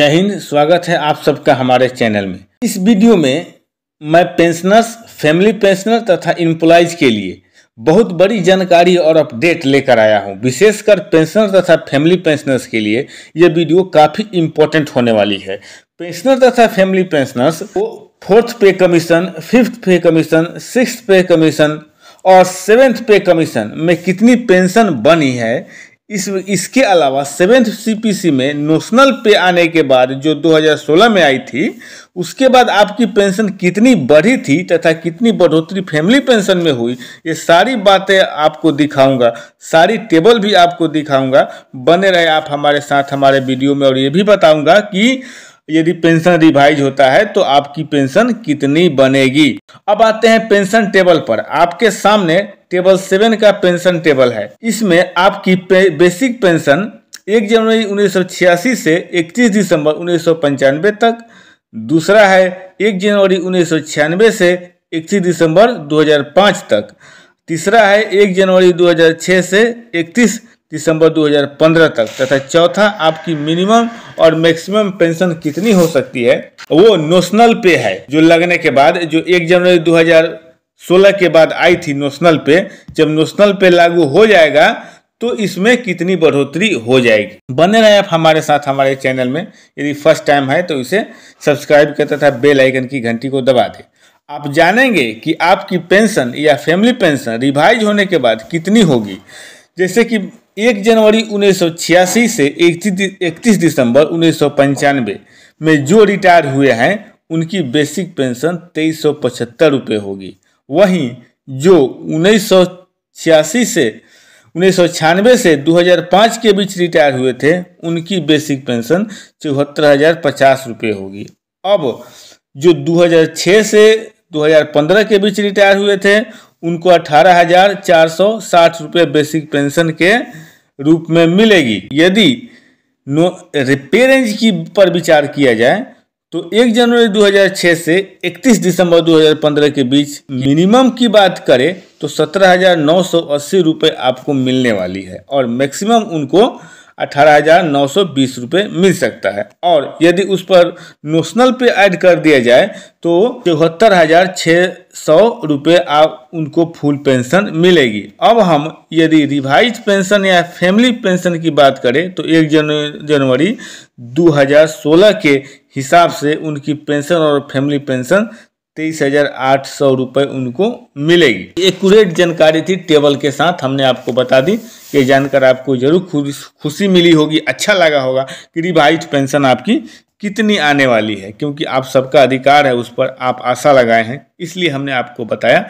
जय हिंद स्वागत है आप सबका हमारे चैनल में इस वीडियो में मैं पेंशनर्स फैमिली पेंशनर तथा इम्प्लॉयज के लिए बहुत बड़ी जानकारी और अपडेट लेकर आया हूं विशेषकर पेंशनर तथा फैमिली पेंशनर्स के लिए यह वीडियो काफ़ी इम्पोर्टेंट होने वाली है पेंशनर तथा फैमिली पेंशनर्स को fourth pay commission fifth pay commission six pay commission और सेवेंथ पे कमीशन में कितनी पेंशन बनी है इस इसके अलावा सेवेंथ सीपीसी में नोशनल पे आने के बाद जो 2016 में आई थी उसके बाद आपकी पेंशन कितनी बढ़ी थी तथा कितनी बढ़ोतरी फैमिली पेंशन में हुई ये सारी बातें आपको दिखाऊंगा सारी टेबल भी आपको दिखाऊंगा बने रहे आप हमारे साथ हमारे वीडियो में और ये भी बताऊंगा कि यदि पेंशन रिवाइज होता है तो आपकी पेंशन कितनी बनेगी अब आते हैं पेंशन टेबल पर आपके सामने टेबल सेवन का पेंशन टेबल है इसमें आपकी पे, बेसिक पेंशन एक जनवरी उन्नीस से इकतीस दिसंबर उन्नीस तक दूसरा है एक जनवरी उन्नीस से इकतीस दिसंबर 2005 तक तीसरा है एक जनवरी 2006 से इकतीस दिसंबर 2015 तक तथा चौथा आपकी मिनिमम और मैक्सिमम पेंशन कितनी हो सकती है वो नोशनल पे है जो लगने के बाद जो एक जनवरी सोलह के बाद आई थी नेशनल पे जब नेशनल पे लागू हो जाएगा तो इसमें कितनी बढ़ोतरी हो जाएगी बने रहे आप हमारे साथ हमारे चैनल में यदि फर्स्ट टाइम है तो इसे सब्सक्राइब कर तथा बेल आइकन की घंटी को दबा दें आप जानेंगे कि आपकी पेंशन या फैमिली पेंशन रिवाइज होने के बाद कितनी होगी जैसे कि एक जनवरी उन्नीस से इकतीस दिसंबर उन्नीस में जो रिटायर हुए हैं उनकी बेसिक पेंशन तेईस सौ होगी वहीं जो उन्नीस से उन्नीस से 2005 के बीच रिटायर हुए थे उनकी बेसिक पेंशन चौहत्तर हज़ार पचास रुपये होगी अब जो 2006 से 2015 के बीच रिटायर हुए थे उनको अठारह हज़ार चार सौ साठ रुपये बेसिक पेंशन के रूप में मिलेगी यदि नो रिपेयरेंज की पर विचार किया जाए तो 1 जनवरी 2006 से 31 दिसंबर 2015 के बीच मिनिमम की बात करें तो सत्रह हज़ार आपको मिलने वाली है और मैक्सिमम उनको अठारह हज़ार नौ सौ बीस रुपये मिल सकता है और यदि उस पर नोशनल पे ऐड कर दिया जाए तो चौहत्तर हज़ार छः सौ रुपये आप उनको फुल पेंशन मिलेगी अब हम यदि रिवाइज पेंशन या फैमिली पेंशन की बात करें तो एक जनवरी 2016 के हिसाब से उनकी पेंशन और फैमिली पेंशन तेईस हजार आठ सौ रुपये उनको मिलेगी एकूरेट जानकारी थी टेबल के साथ हमने आपको बता दी ये जानकर आपको जरूर खुशी मिली होगी अच्छा लगा होगा कि रिवाइज पेंशन आपकी कितनी आने वाली है क्योंकि आप सबका अधिकार है उस पर आप आशा लगाए हैं इसलिए हमने आपको बताया